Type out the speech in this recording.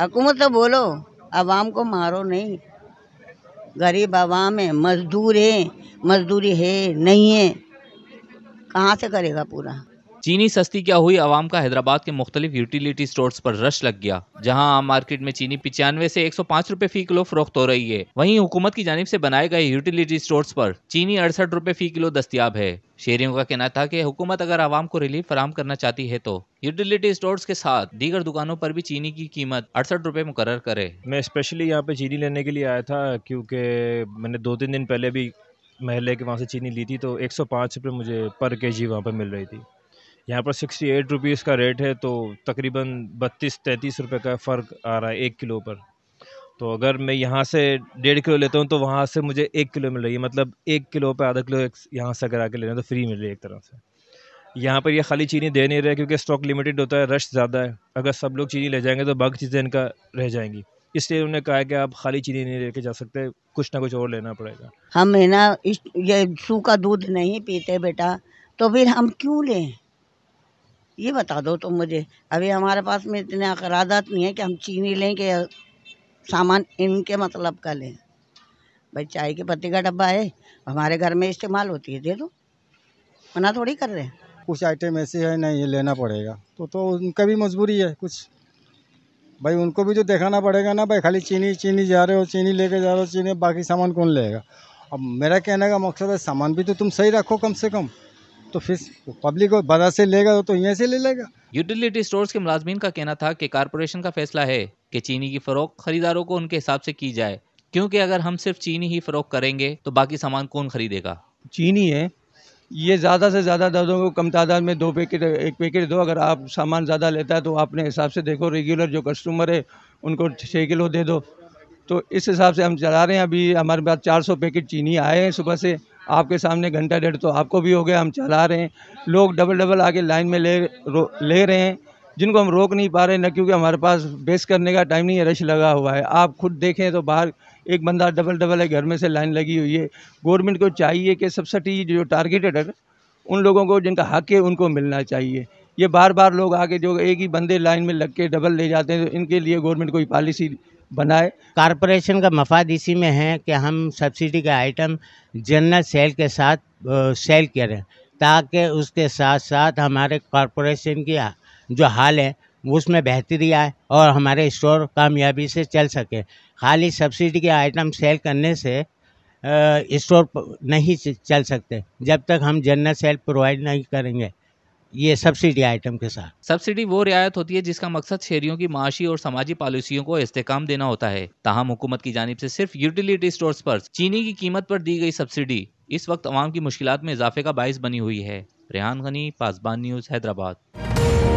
हुकूमत तो बोलो आवाम को मारो नहीं गरीब आवाम है मजदूर है मजदूरी है नहीं है कहाँ से करेगा पूरा चीनी सस्ती क्या हुई आवाम का हैदराबाद के मुख्तलिफ यूटिलिटी स्टोर पर रश लग गया जहाँ आम मार्केट में चीनी पिचानवे से एक सौ पाँच रुपए फी किलो फरोख्त हो रही है वहीं हुकूमत की जानब से बनाए गए यूटिलिटी स्टोर पर चीनी अड़सठ रूपए फी किलो दस्तियाब है शेरियों का कहना था कि हुकूमत अगर आवाम को रिलीफ फराम करना चाहती है तो यूटिलिटी स्टोर्स के साथ दीगर दुकानों पर भी चीनी की कीमत अड़सठ रुपए मुकर करे मैं स्पेशली यहाँ पे चीनी लेने के लिए आया था क्योंकि मैंने दो तीन दिन पहले भी महल्ले के वहाँ से चीनी ली थी तो एक सौ पाँच रुपये मुझे पर के जी वहाँ पर मिल रही थी यहाँ पर सिक्सटी एट रुपीज़ का रेट है तो तकरीबन बत्तीस तैंतीस रुपये का फ़र्क आ रहा है एक किलो पर तो अगर मैं यहाँ से डेढ़ किलो लेता हूँ तो वहाँ से मुझे एक किलो मिल रही है मतलब एक किलो पर आधा किलो यहाँ से अगर आके ले रहे तो फ्री मिल रही है एक तरह से यहाँ पर ये खाली चीनी दे नहीं रहे क्योंकि स्टॉक लिमिटेड होता है रश ज़्यादा है अगर सब लोग चीनी ले जाएंगे तो बाकी चीज़ें इनका रह जाएंगी इसलिए उन्होंने कहा कि आप खाली चीनी नहीं लेके जा सकते कुछ ना कुछ और लेना पड़ेगा हम है ना इस ये सूखा दूध नहीं पीते बेटा तो फिर हम क्यों लें ये बता दो तुम मुझे अभी हमारे पास में इतने अखराजात नहीं है कि हम चीनी लें कि सामान इनके मतलब का लें भाई चाय के पत्ते का डब्बा है हमारे घर में इस्तेमाल होती है दे दो मना थोड़ी कर रहे हैं कुछ आइटम ऐसे है नहीं ये लेना पड़ेगा तो तो उनका भी मजबूरी है कुछ भाई उनको भी तो दिखाना पड़ेगा ना भाई खाली चीनी चीनी जा रहे हो चीनी लेके जा रहे हो चीनी बाकी सामान कौन लेगा अब मेरा कहने का मकसद है सामान भी तो तुम सही रखो कम से कम तो फिर पब्लिक बाजार से लेगा तो यहीं से ले लेगा यूटिलिटी स्टोर्स के मुलाजमीन का कहना था कि कारपोरेशन का फैसला है कि चीनी की फरोख खरीदारों को उनके हिसाब से की जाए क्योंकि अगर हम सिर्फ चीनी ही फरोख करेंगे तो बाकी सामान कौन खरीदेगा चीनी है ये ज़्यादा से ज़्यादा दर्दों को कम तादाद में दो पैकेट एक पैकेट दो अगर आप सामान ज़्यादा लेता है तो अपने हिसाब से देखो रेगुलर जो कस्टमर है उनको छः किलो दे दो तो इस हिसाब से हम चला रहे हैं अभी हमारे पास 400 पैकेट चीनी आए हैं सुबह से आपके सामने घंटा डेढ़ तो आपको भी हो गया हम चला रहे हैं लोग डबल डबल आके लाइन में ले ले रहे हैं जिनको हम रोक नहीं पा रहे ना क्योंकि हमारे पास बेस करने का टाइम नहीं है रश लगा हुआ है आप खुद देखें तो बाहर एक बंदा डबल डबल है घर में से लाइन लगी हुई है गवर्नमेंट को चाहिए कि सब्सिडी जो टारगेटेड है उन लोगों को जिनका हक है उनको मिलना चाहिए ये बार बार लोग आगे जो एक ही बंदे लाइन में लग के डबल ले जाते हैं तो इनके लिए गवर्नमेंट कोई पॉलिसी बनाए कारपोरेशन का मफाद इसी में है कि हम सब्सिडी का आइटम जनरल सेल के साथ सेल करें ताकि उसके साथ साथ हमारे कॉरपोरेशन की जो हाल है उसमें बेहतरी आए और हमारे स्टोर कामयाबी से चल सके खाली सब्सिडी के आइटम सेल करने से स्टोर नहीं चल सकते जब तक हम जनरल सेल प्रोवाइड नहीं करेंगे ये सब्सिडी आइटम के साथ सब्सिडी वो रियायत होती है जिसका मकसद शहरियों की माशी और समाजी पॉलिसियों को इस्तेकाम देना होता है तहम हुकूमत की जानब से सिर्फ यूटिलिटी स्टोर्स पर चीनी की कीमत पर दी गई सब्सिडी इस वक्त आवाम की मुश्किल में इजाफे का बायस बनी हुई है रेहान गनी पासबान न्यूज़ हैदराबाद